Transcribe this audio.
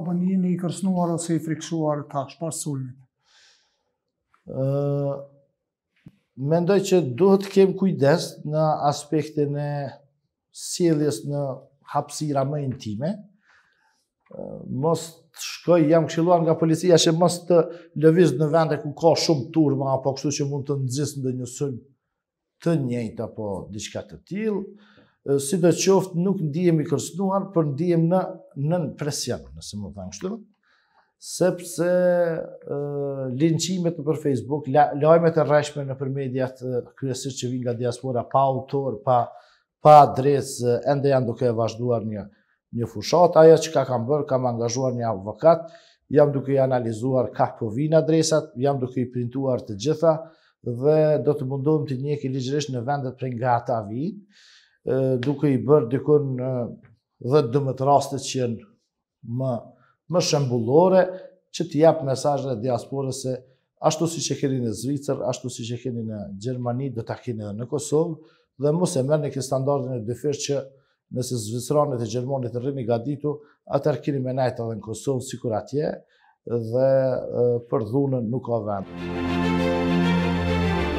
apo një një i kërsnuar ose i frikshuar tash, pas sulmit? Mendoj që duhet kemë kujdes në aspektin e sieljes në hapsira më intime. Mos të shkoj, jam këshiluar nga policia që mos të lëviz në vende ku ka shumë turma, apo kështu që mund të nëzis në një sëmë të njëjtë, apo diqka të tilë si dhe qoftë nuk ndihemi kërcënuar, për ndihem në nën presion, nëse më thangë kështu, sepse e, linqimet për Facebook, lajmet e rrashme në për mediat kryesisht që vinë nga diaspora, pa autor, pa, pa adres, ende janë duke e vazhduar një, një fushat, aja që ka kam bërë, kam angazhuar një avokat, jam duke i analizuar ka po vinë adresat, jam duke i printuar të gjitha, dhe do të mundohem të njeki ligjëresht në vendet për nga ata vinë, duke i bërë dikun dhe dëmët rastet që jenë më, më që të japë mesajnë e diasporës se ashtu si që keni në Zvicër, ashtu si që keni në Gjermani, dhe ta keni edhe në Kosovë, dhe mu se mërë në kësë standardin e dëfyr që nëse Zvicëranit e Gjermanit rrini ga ditu, atër keni me najta dhe në Kosovë, si kur atje, dhe për dhunën nuk ka vendë.